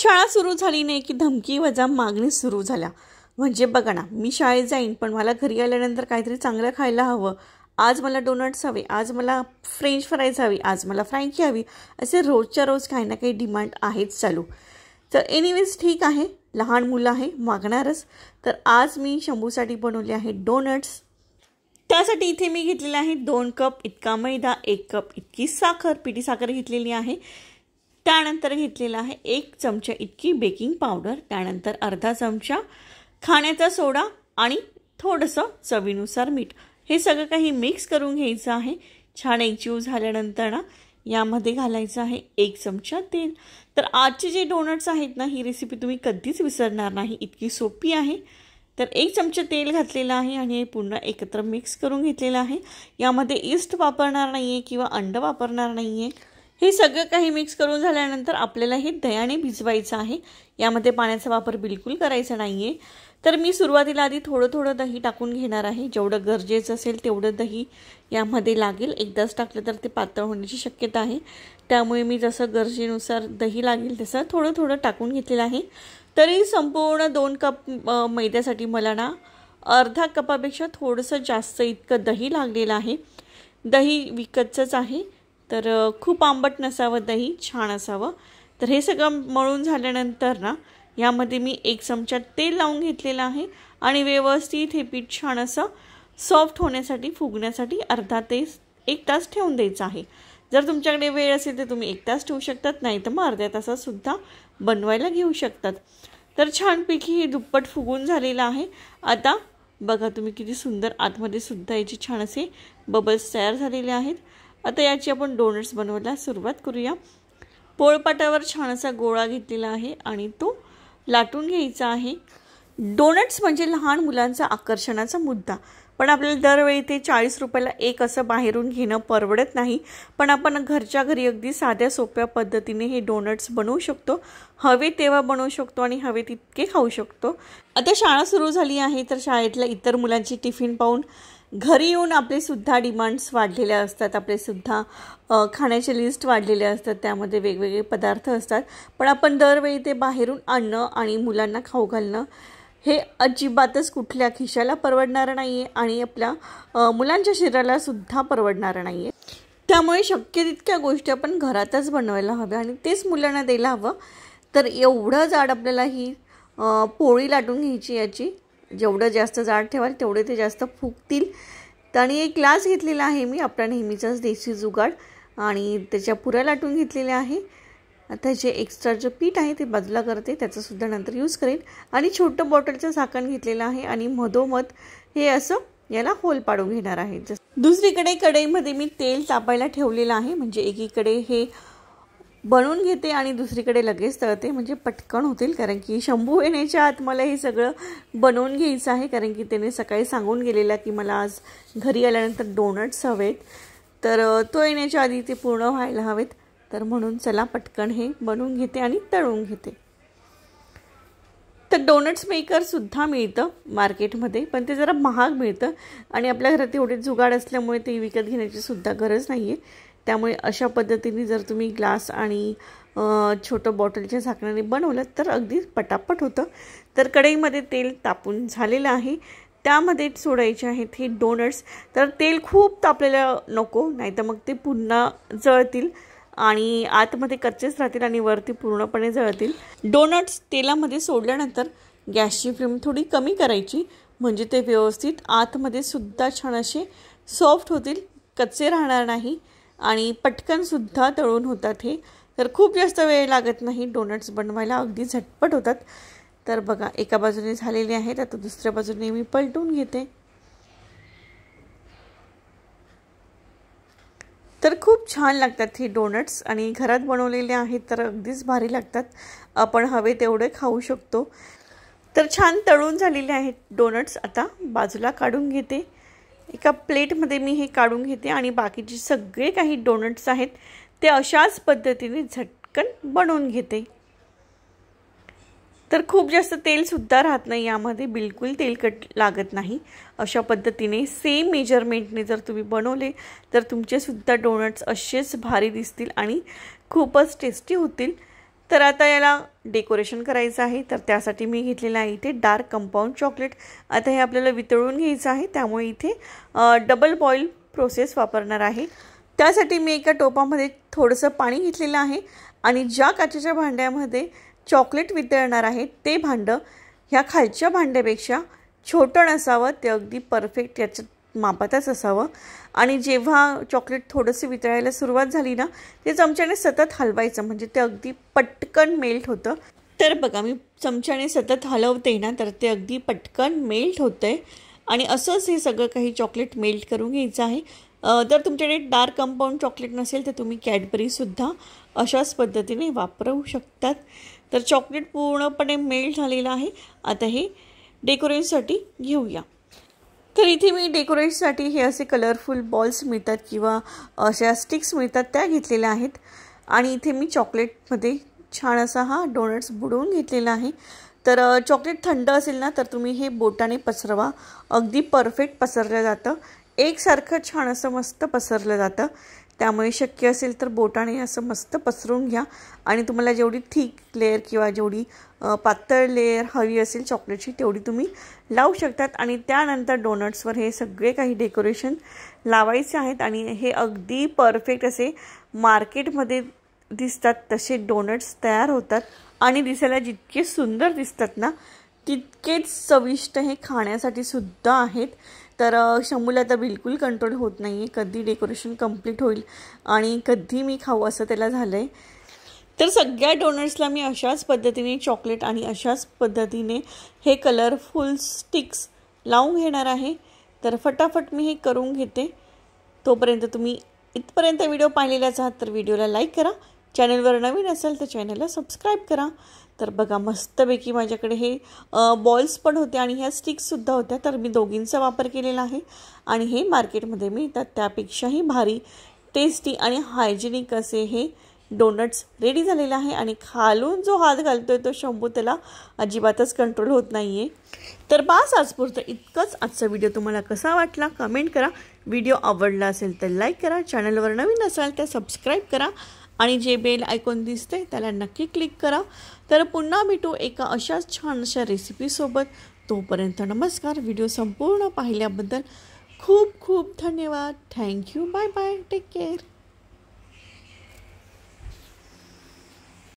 शाळा सुरू झाली नाही की धमकी वजा मागणी सुरू झाल्या म्हणजे बघा ना मी शाळेत जाईन पण मला घरी आल्यानंतर काहीतरी चांगलं खायला हवं आज मला डोनट्स हवे आज मला फ्रेंच फ्राईज हवी आज मला फ्रँकी हवी असे रोजच्या रोज काही ना काही डिमांड आहेच चालू तर एनिवेज ठीक आहे लहान मुलं आहे मागणारच तर आज मी शंभूसाठी बनवले आहे डोनट्स त्यासाठी इथे मी घेतलेले आहे दोन कप इतका मैदा एक कप इतकी साखर पिठी साखर घेतलेली आहे त्यानंतर घेतलेला आहे एक चमचा इतकी बेकिंग पावडर त्यानंतर अर्धा चमचा खाण्याचा सोडा आणि थोडंसं चवीनुसार मीठ हे सगळं काही मिक्स करून घ्यायचं आहे छान एकजीव झाल्यानंतर ना यामध्ये घालायचं आहे एक चमचा तेल तर आजचे जे डोनट्स आहेत ना ही रेसिपी तुम्ही कधीच विसरणार नाही इतकी सोपी आहे तर एक चमचा तेल घातलेलं आहे आणि हे पुन्हा एकत्र मिक्स करून घेतलेलं आहे यामध्ये इस्ट वापरणार नाही आहे किंवा अंड वापरणार नाही आहे हे सगळं काही मिक्स करून झाल्यानंतर आपल्याला हे दयाने भिजवायचं आहे यामध्ये पाण्याचा वापर बिलकुल करायचा नाही आहे तर मी सुरुवातीला आधी थोडं थोडं दही टाकून घेणार आहे जेवढं गरजेचं असेल तेवढं दही यामध्ये लागेल एकदाच टाकलं तर ते पातळ होण्याची शक्यता आहे त्यामुळे मी जसं गरजेनुसार दही लागेल तसं थोडं थोडं टाकून घेतलेलं आहे तरी संपूर्ण दोन कप मैद्यासाठी मला ना अर्धा कपापेक्षा थोडंसं जास्त इतकं दही लागलेलं आहे दही विकतचंच आहे तर खूप आंबट नसावं दही छान असावं तर हे सगळं मळून झाल्यानंतर ना यामध्ये मी एक चमचा तेल लावून घेतलेलं आहे आणि व्यवस्थित हे पीठ छान असं सॉफ्ट होण्यासाठी फुगण्यासाठी अर्धा ते एक तास ठेवून द्यायचं आहे जर तुमच्याकडे वेळ असेल तर तुम्ही एक तास ठेवू शकतात नाही तर मग अर्ध्या तासातसुद्धा बनवायला घेऊ शकतात तर छानपैकी हे दुप्पट फुगून झालेलं आहे आता बघा तुम्ही किती सुंदर आतमध्ये सुद्धा याचे छान असे बबल्स तयार झालेले आहेत आता याची आपण डोनट्स बनवायला सुरुवात करूया पोळपाटावर छान असा गोळा घेतलेला आहे आणि तो लाटून घ्यायचा आहे डोनट्स म्हणजे लहान मुलांचा आकर्षणाचा मुद्दा पण आपल्याला दरवेळी ते चाळीस रुपयाला एक असं बाहेरून घेणं परवडत नाही पण आपण घरच्या घरी अगदी साध्या सोप्या पद्धतीने हे डोनट्स बनवू शकतो हवे तेव्हा बनवू शकतो आणि हवे तितके खाऊ शकतो आता शाळा सुरू झाली आहे तर शाळेतल्या इतर मुलांची टिफिन पाहून घरी येऊन आपलेसुद्धा डिमांड्स वाढलेल्या असतात आपलेसुद्धा खाण्याचे लिस्ट वाढलेले असतात त्यामध्ये वेगवेगळे पदार्थ असतात पण आपण दरवेळी ते बाहेरून आणणं आणि मुलांना खाऊ घालणं हे अजिबातच कुठल्या खिशाला परवडणारं नाही आहे आणि आपल्या मुलांच्या शरीरालासुद्धा परवडणारं नाही आहे त्यामुळे शक्य तितक्या गोष्टी आपण घरातच बनवायला हव्या आणि तेच मुलांना द्यायला हवं तर एवढं जाड आपल्याला ही पोळी लाटून घ्यायची याची जेवढं जास्त जाड ठेवाल तेवढे ते जास्त फुगतील आणि एक ग्लास घेतलेला आहे मी आपला नेहमीचाच देशी जुगाड आणि त्याच्या पुऱ्या लाटून घेतलेल्या आहे आता जे एक्स्ट्रा जे पीठ आहे ते बदला करते त्याचासुद्धा नंतर यूज करेन आणि छोटं बॉटलचं झाकण घेतलेलं आहे आणि मधोमध हे असं याला होल पाडून घेणार आहे दुसरीकडे कढईमध्ये मी तेल तापायला ठेवलेलं आहे म्हणजे एकीकडे हे बनवून घेते आणि दुसरीकडे लगेच तळते म्हणजे पटकन होतील कारण की शंभू येण्याच्या आत मला हे सगळं बनवून घ्यायचं आहे कारण की त्याने सकाळी सांगून गेलेला की मला आज घरी आल्यानंतर डोनट्स हवेत तर तो येण्याच्या आधी ते पूर्ण व्हायला हवेत तर म्हणून चला पटकन हे बनवून घेते आणि तळून घेते तर डोनट्स मेकरसुद्धा मिळतं मार्केटमध्ये पण ते जरा महाग मिळतं आणि आपल्या घरात एवढे जुगाड असल्यामुळे ते विकत घेण्याची सुद्धा गरज नाही आहे त्यामुळे अशा पद्धतीने जर तुम्ही ग्लास आणि छोटं बॉटलच्या झाकण्याने बनवलं तर अगदी पटापट होतं तर कढईमध्ये तेल तापून झालेलं आहे त्यामध्ये सोडायचे आहेत हे डोनट्स तर तेल खूप तापलेलं नको नाही तर मग ते पुन्हा जळतील आणि आतमध्ये कच्चेच राहतील आणि वरती पूर्णपणे जळतील डोनट्स तेलामध्ये सोडल्यानंतर गॅसची फ्लेम थोडी कमी करायची म्हणजे ते व्यवस्थित आतमध्ये सुद्धा छान असे सॉफ्ट होतील कच्चे राहणार नाही आणि पटकनसुद्धा तळून होतात हे तर खूप जास्त वेळ लागत नाही डोनट्स बनवायला अगदी झटपट होतात तर बघा एका बाजूने झालेले आहेत आता दुसऱ्या बाजूने मी पलटून घेते तर खूप छान लागतात हे डोनट्स आणि घरात बनवलेले आहेत तर अगदीच भारी लागतात आपण हवे तेवढे खाऊ शकतो तर छान तळून झालेले आहेत डोनट्स आता बाजूला काढून घेते एका प्लेटमध्ये मी हे काढून घेते आणि बाकीचे सगळे काही डोनट्स आहेत ते अशाच पद्धतीने झटकन बनवून घेते तर खूप जास्त तेलसुद्धा राहत नाही यामध्ये बिलकुल तेलकट लागत नाही अशा पद्धतीने सेम मेजरमेंटने जर तुम्ही बनवले तर तुमचेसुद्धा डोनट्स असेच भारी दिसतील आणि खूपच टेस्टी होतील तर आता याला डेकोरेशन करायचं आहे तर त्यासाठी मी घेतलेलं आहे इथे डार्क कंपाऊंड चॉकलेट आता हे आपल्याला वितळून घ्यायचं आहे त्यामुळे इथे डबल बॉईल प्रोसेस वापरणार आहे त्यासाठी मी एका टोपामध्ये थोडंसं पाणी घेतलेलं आहे आणि ज्या काचेच्या भांड्यामध्ये चॉकलेट वितळणार आहे ते भांडं ह्या खालच्या भांड्यापेक्षा छोटं नसावं ते अगदी परफेक्ट याच्यात मापातच असावं आणि जेव्हा चॉकलेट थोडंसं वितळायला सुरुवात झाली ना ते चमच्याने सतत हलवायचं म्हणजे ते अगदी पटकन मेल्ट होतं तर बघा मी चमच्याने सतत हलवते ना तर ते अगदी पटकन मेल्ट होतं आहे आणि असंच हे सगळं काही चॉकलेट मेल्ट करून घ्यायचं आहे जर तुमच्याकडे डार्क कंपाऊंड चॉकलेट नसेल तर तुम्ही कॅडबरीसुद्धा अशाच पद्धतीने वापरू शकतात तर चॉकलेट पूर्णपणे मेल्ट झालेलं आहे आता हे डेकोरेशनसाठी घेऊया तर इथे मी डेकोरेशनसाठी हे असे कलरफुल बॉल्स मिळतात किंवा अशा स्टिक्स मिळतात त्या घेतलेल्या आहेत आणि इथे मी चॉकलेटमध्ये छान असा हा डोनट्स बुडवून घेतलेला आहे तर चॉकलेट थंड असेल ना तर तुम्ही हे बोटाने पसरवा अगदी परफेक्ट पसरलं जातं एकसारखं छान असं मस्त पसरलं जातं त्यामुळे शक्य असेल तर बोटाने असं मस्त पसरून घ्या आणि तुम्हाला जेवढी थिक लेअर किंवा जेवढी पातळ लेअर हवी असेल चॉकलेटची तेवढी तुम्ही लावू शकतात आणि त्यानंतर डोनट्सवर हे सगळे काही डेकोरेशन लावायचे आहेत आणि हे अगदी परफेक्ट असे मार्केटमध्ये दिसतात तसे डोनट्स तयार होतात आणि दिसायला जितके सुंदर दिसतात ना तितकेच चविष्ट हे खाण्यासाठी सुद्धा आहेत तर शंभूला तर बिलकुल कंट्रोल होत नाही आहे कधी डेकोरेशन कम्प्लीट होईल आणि कधी मी खाऊ असं त्याला झालं आहे तर सगळ्या डोनट्सला मी अशाच पद्धतीने चॉकलेट आणि अशाच पद्धतीने हे कलरफुल स्टिक्स लावून घेणार आहे तर फटाफट मी हे करून घेते तोपर्यंत तुम्ही इथपर्यंत व्हिडिओ पाहिलेलाच आहात तर व्हिडिओला लाईक करा चॅनलवर नवीन असाल तर चॅनलला सबस्क्राईब करा तर बघा मस्तपैकी माझ्याकडे हे बॉल्स पण होते आणि ह्या स्टिक्ससुद्धा होत्या तर मी दोघींचा वापर केलेला आहे आणि हे मार्केटमध्ये मिळतात त्यापेक्षाही भारी टेस्टी आणि हायजेनिक असे हे डोनट्स रेडी झालेला आहे आणि खालून जो हात घालतो आहे तो शंभू त्याला अजिबातच कंट्रोल होत नाही आहे तर बास आजपुरतं इतकंच आजचा व्हिडिओ तुम्हाला कसा वाटला कमेंट करा व्हिडिओ आवडला असेल तर लाईक करा चॅनलवर नवीन असाल तर सबस्क्राईब करा आणि जे बेल ऐकून दिसते नक्की क्लिक करा तर पुन्हा भेटू एका अशाच छानशा रेसिपीसोबत तोपर्यंत नमस्कार वीडियो संपूर्ण पायाबल खूब खूब धन्यवाद thank you bye bye take care